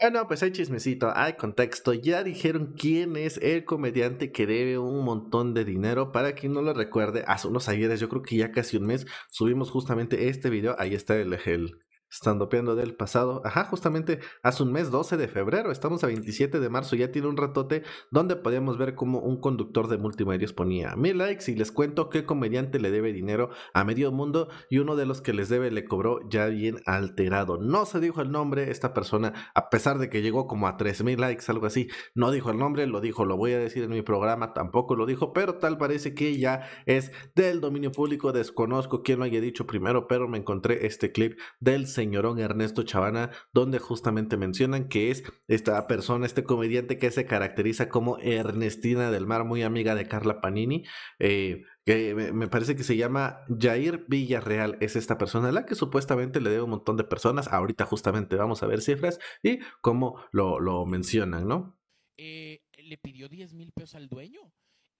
Bueno, ah, pues hay chismecito, hay contexto. Ya dijeron quién es el comediante que debe un montón de dinero. Para quien no lo recuerde, hace unos ayeres, yo creo que ya casi un mes, subimos justamente este video. Ahí está el, el Estandopeando del pasado. Ajá, justamente hace un mes, 12 de febrero, estamos a 27 de marzo, ya tiene un ratote, donde podíamos ver cómo un conductor de multimedios ponía mil likes y les cuento qué comediante le debe dinero a medio mundo y uno de los que les debe le cobró ya bien alterado. No se dijo el nombre, esta persona, a pesar de que llegó como a mil likes, algo así, no dijo el nombre, lo dijo, lo voy a decir en mi programa, tampoco lo dijo, pero tal parece que ya es del dominio público, desconozco quién lo haya dicho primero, pero me encontré este clip del señorón Ernesto Chavana, donde justamente mencionan que es esta persona, este comediante que se caracteriza como Ernestina del Mar, muy amiga de Carla Panini. Eh, que me parece que se llama Jair Villarreal, es esta persona, la que supuestamente le debe un montón de personas. Ahorita justamente vamos a ver cifras y cómo lo, mencionan, ¿no? Eh, le pidió 10 mil pesos al dueño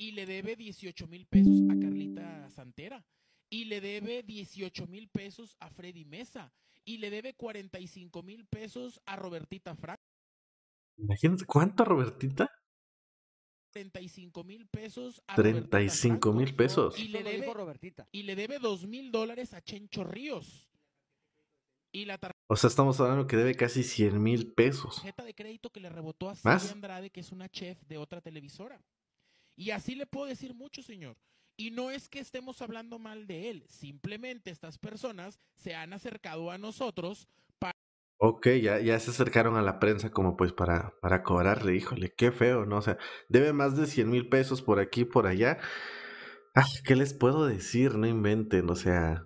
y le debe 18 mil pesos a Carlita Santera y le debe 18 mil pesos a Freddy Mesa y le debe 45 mil pesos a Robertita Franco. Imagínense, ¿cuánto a Robertita? 35 mil pesos a 35 mil pesos. Y le, debe, 2 mil dólares a Chencho Ríos. Y la o sea, estamos hablando que debe casi 100 mil pesos. Tarjeta de crédito que le rebotó a que es una chef de otra televisora. Y así le puedo decir mucho, señor. Y no es que estemos hablando mal de él, simplemente estas personas se han acercado a nosotros para... Ok, ya, ya se acercaron a la prensa como pues para, para cobrarle, híjole, qué feo, ¿no? O sea, debe más de 100 mil pesos por aquí, por allá. Ah, ¿qué les puedo decir? No inventen, o sea,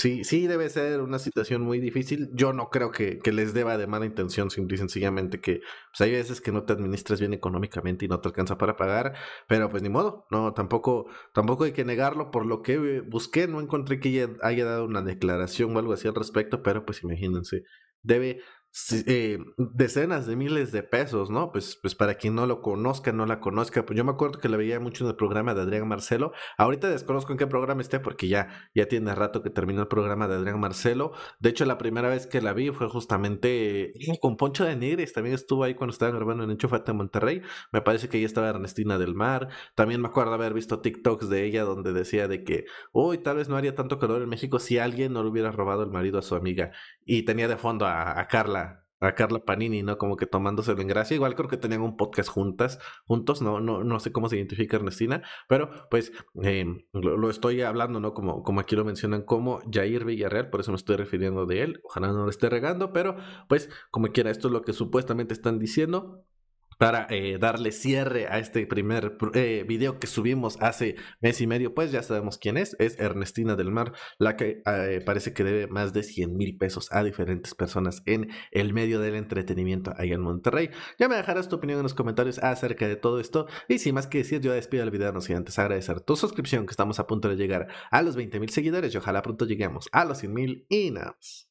Sí, sí, debe ser una situación muy difícil. Yo no creo que, que les deba de mala intención, simple y sencillamente que pues, hay veces que no te administras bien económicamente y no te alcanza para pagar, pero pues ni modo, no, tampoco, tampoco hay que negarlo. Por lo que busqué, no encontré que ella haya dado una declaración o algo así al respecto, pero pues imagínense, debe, eh, decenas de miles de pesos, ¿no? Pues, pues para quien no lo conozca, no la conozca, pues yo me acuerdo que la veía mucho en el programa de Adrián Marcelo. Ahorita desconozco en qué programa esté porque ya, ya tiene rato que terminó el programa de Adrián Marcelo. De hecho, la primera vez que la vi fue justamente eh, con Poncho de Nigris, también estuvo ahí cuando estaban hermano en Enchufate en Monterrey. Me parece que ahí estaba Ernestina del Mar. También me acuerdo haber visto TikToks de ella donde decía de que, uy, tal vez no haría tanto calor en México si alguien no le hubiera robado el marido a su amiga. Y tenía de fondo a Carla a Carla Panini, ¿no? Como que tomándoselo en gracia. Igual creo que tenían un podcast juntas, juntos, no, no, no sé cómo se identifica Ernestina, pero pues em, lo, estoy hablando, ¿no? Como, como aquí lo mencionan, como Jair Villarreal, por eso me estoy refiriendo de él. Ojalá no lo esté regando, pero pues como quiera, esto es lo que supuestamente están diciendo para eh, darle cierre a este primer eh, video que subimos hace mes y medio, pues ya sabemos quién es, es Ernestina del Mar, la que eh, parece que debe más de 100 mil pesos a diferentes personas en el medio del entretenimiento ahí en Monterrey. Ya me dejarás tu opinión en los comentarios acerca de todo esto y sin más que decir, yo despido el video, no sin antes agradecer tu suscripción que estamos a punto de llegar a los 20 mil seguidores y ojalá pronto lleguemos a los 100 mil y más.